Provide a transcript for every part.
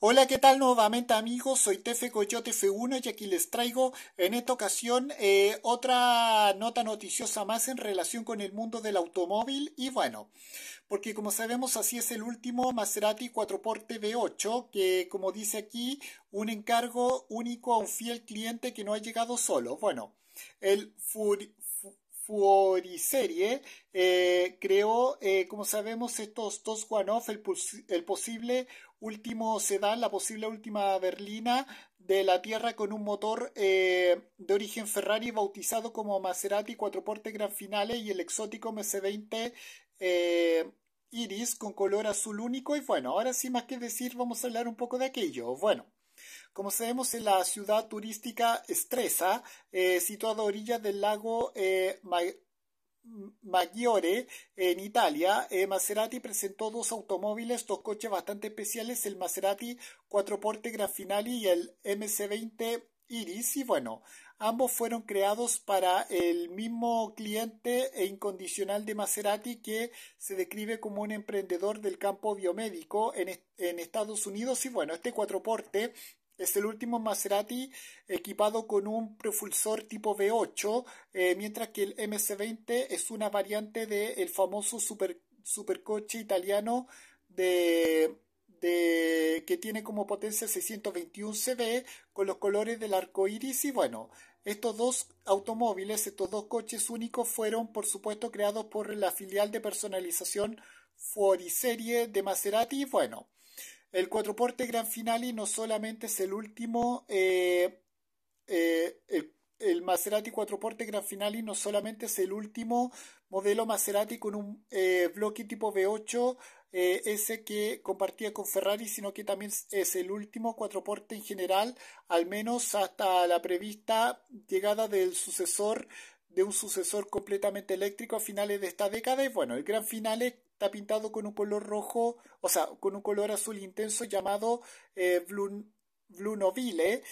Hola, ¿qué tal nuevamente amigos? Soy Tefe Coyote F1 y aquí les traigo en esta ocasión eh, otra nota noticiosa más en relación con el mundo del automóvil y bueno, porque como sabemos así es el último Maserati 4 porte V8 que como dice aquí un encargo único a un fiel cliente que no ha llegado solo. Bueno, el Fur fuori serie, eh, creó, eh, como sabemos, estos dos one el, posible último sedán, la posible última berlina de la Tierra con un motor eh, de origen Ferrari bautizado como Maserati portes Gran Finale y el exótico MC20 Iris con color azul único. Y bueno, ahora sí más que decir, vamos a hablar un poco de aquello. Bueno. Como sabemos, en la ciudad turística Estresa, eh, situada a orillas del lago eh, Maggiore en Italia, eh, Maserati presentó dos automóviles, dos coches bastante especiales, el Maserati Quattroporte Porte Gran y el MC20 Iris. Y bueno, Ambos fueron creados para el mismo cliente e incondicional de Maserati que se describe como un emprendedor del campo biomédico en, Estados Unidos. Y bueno, este cuatro porte es el último Maserati equipado con un propulsor tipo V8, eh, mientras que el MC20 es una variante del el famoso super, supercoche italiano de, de, que tiene como potencia 621 CV con los colores del arco iris. Y bueno, estos dos automóviles, estos dos coches únicos fueron por supuesto creados por la filial de personalización Serie de Maserati. Bueno, el porte Gran Finale no solamente es el último, eh, eh, el, el Maserati porte Gran Finale no solamente es el último modelo Maserati con un eh, bloque tipo V8, eh, ese que compartía con Ferrari, sino que también es el último cuatro porte en general, al menos hasta la prevista llegada del sucesor de un sucesor completamente eléctrico a finales de esta década y bueno, el gran final está pintado con un color rojo, o sea, con un color azul intenso llamado eh, Blue, Novile,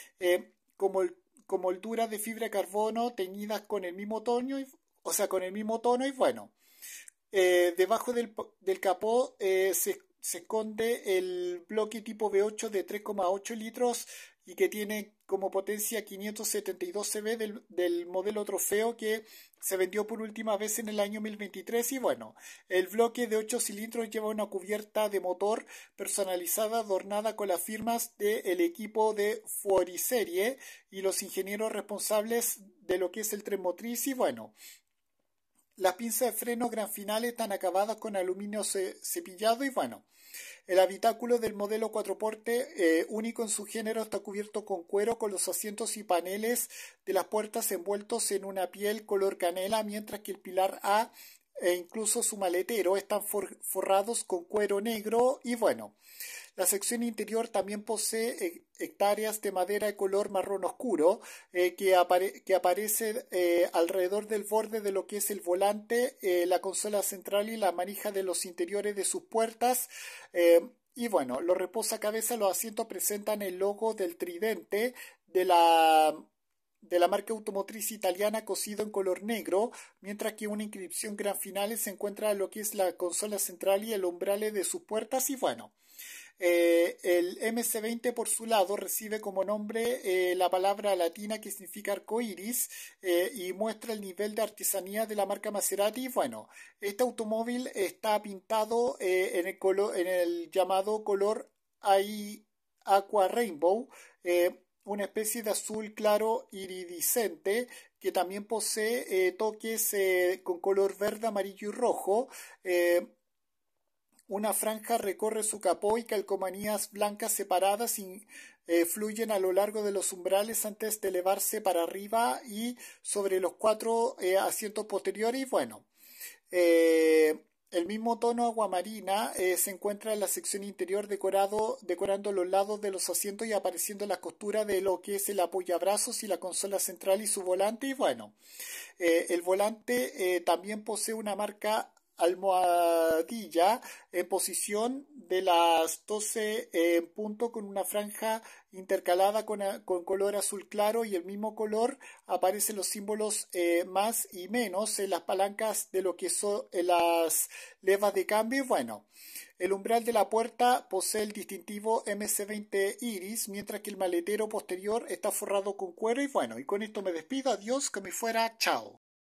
como el como de fibra de carbono teñidas con el mismo otoño o sea, con el mismo tono y bueno. Eh, debajo del, capó eh, se, esconde el bloque tipo V8 de 3,8 litros y que tiene como potencia 572 CV del, del, modelo trofeo que se vendió por última vez en el año 2023 y bueno, el bloque de 8 cilindros lleva una cubierta de motor personalizada adornada con las firmas del equipo de Fuoriserie y los ingenieros responsables de lo que es el tren motriz y bueno, las pinzas de freno gran final están acabadas con aluminio cepillado y bueno, el habitáculo del modelo cuatro porte, eh, único en su género, está cubierto con cuero, con los asientos y paneles de las puertas envueltos en una piel color canela, mientras que el pilar A e incluso su maletero están forrados con cuero negro y bueno. La sección interior también posee hectáreas de madera de color marrón oscuro eh, que, aparece eh, alrededor del borde de lo que es el volante, eh, la consola central y la manija de los interiores de sus puertas. y bueno, los reposacabezas, los asientos presentan el logo del tridente de la de la marca automotriz italiana cosido en color negro, mientras que una inscripción gran final se encuentra en lo que es la consola central y el umbral de sus puertas y bueno. Eh, el MC20 por su lado recibe como nombre eh, la palabra latina que significa arco iris eh, y muestra el nivel de artesanía de la marca Maserati. y Bueno, este automóvil está pintado eh, en, el en el llamado color Aqua Rainbow. Eh, una especie de azul claro iridiscente que también posee eh, toques eh, con color verde, amarillo y rojo. Eh, una franja recorre su capó y calcomanías blancas separadas fluyen a lo largo de los umbrales antes de elevarse para arriba y sobre los cuatro asientos posteriores. bueno, el mismo tono aguamarina eh, se encuentra en la sección interior decorado, decorando los lados de los asientos y apareciendo la costura de lo que es el apoyabrazos y la consola central y su volante. Y bueno, eh, el volante eh, también posee una marca almohadilla en posición de las 12 en punto con una franja intercalada con, con, color azul claro y el mismo color aparecen los símbolos eh, más y menos en las palancas de lo que son eh, las levas de cambio. Bueno, el umbral de la puerta posee el distintivo MC20 Iris, mientras que el maletero posterior está forrado con cuero y bueno, y con esto me despido, adiós, que me fuera, chao.